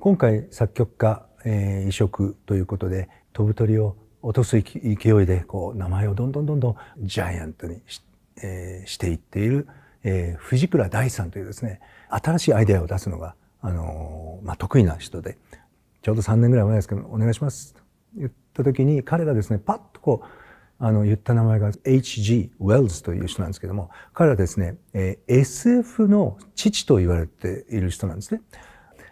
今回作曲家、えー、移植ということで飛ぶ鳥を落とす勢いでこう名前をどんどんどんどんジャイアントにし,、えー、していっている、えー、藤倉大さんというですね新しいアイデアを出すのが、あのー、まあ、得意な人でちょうど3年ぐらい前ですけど「お願いします」と言った時に彼がですねパッとこうあの言った名前が H.G. ウェルズという人なんですけども彼はですね、えー、SF の父と言われている人なんですね。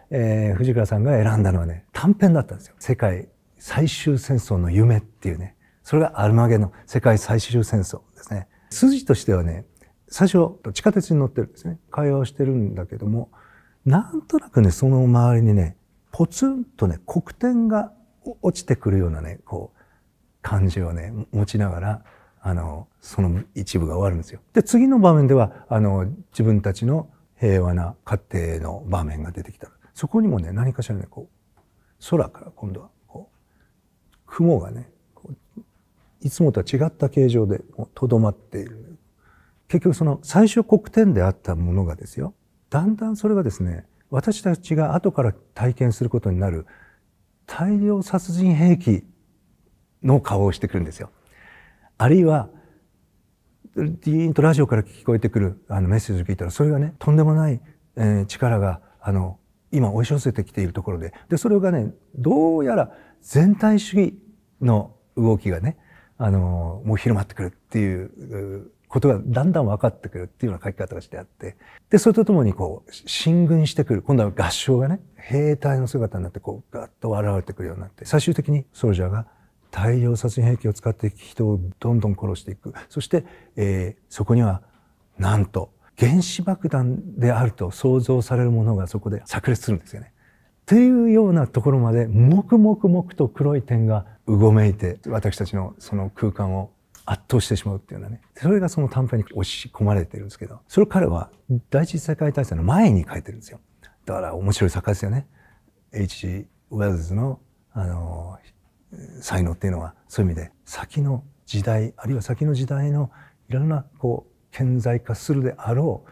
えー、藤倉さんが選んだのはね短編だったんですよ「世界最終戦争の夢」っていうねそれがアルマゲの世界最終戦争ですね筋としてはね最初地下鉄に乗ってるんですね会話をしてるんだけどもなんとなくねその周りにねポツンとね黒点が落ちてくるようなねこう感じをね持ちながらあのその一部が終わるんですよ。で次の場面ではあの自分たちの平和な家庭の場面が出てきたそこにもね、何かしらね、こう、空から今度は、こう、雲がね、いつもとは違った形状でとどまっている。結局その最初黒点であったものがですよ、だんだんそれがですね、私たちが後から体験することになる大量殺人兵器の顔をしてくるんですよ。あるいは、ディーンとラジオから聞こえてくるあのメッセージを聞いたら、それがね、とんでもない、えー、力が、あの、今押し寄せてきているところででそれがねどうやら全体主義の動きがねあのもう広まってくるっていうことがだんだん分かってくるっていうような書き方がしてあってでそれとともにこう進軍してくる今度は合唱がね兵隊の姿になってこうガッと現れてくるようになって最終的にソルジャーが大量殺人兵器を使って人をどんどん殺していくそして、えー、そこにはなんと原子爆弾であると想像されるものがそこで炸裂するんですよね。っていうようなところまで黙々々と黒い点がうごめいて私たちのその空間を圧倒してしまうっていうのはねそれがその短編に押し込まれてるんですけどそれ彼は第一次世界大戦の前に書いてるんですよだから面白い作家ですよね H.G. ウェルズのあの才能っていうのはそういう意味で先の時代あるいは先の時代のいろんなこう顕在化するであろう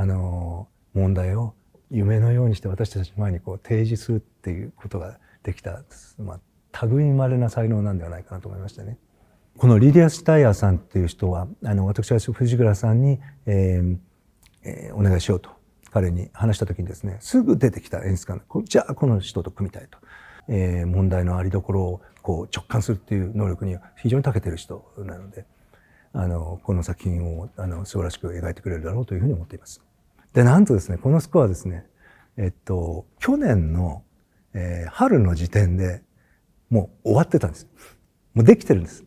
あの問題を夢のようにして私たち前にこう提示するっていうことができた、まあ、類まれな才能なんではないかなと思いましたね。このリディア・スタイヤーさんっていう人はあの私は藤倉さんに、えーえー、お願いしようと彼に話した時にですねすぐ出てきた演出家のじゃあこの人と組みたいと、えー、問題のありどころをこう直感するっていう能力に非常に長けてる人なのであのこの作品をあの素晴らしく描いてくれるだろうというふうに思っています。でなんとですねこのスコアですねえっと去年の、えー、春の時点でもう終わってたんです。もうできてるんです。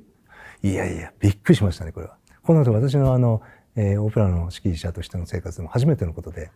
いやいやびっくりしましたねこれは。この後私のあの、えー、オペラの指揮者としての生活でも初めてのことで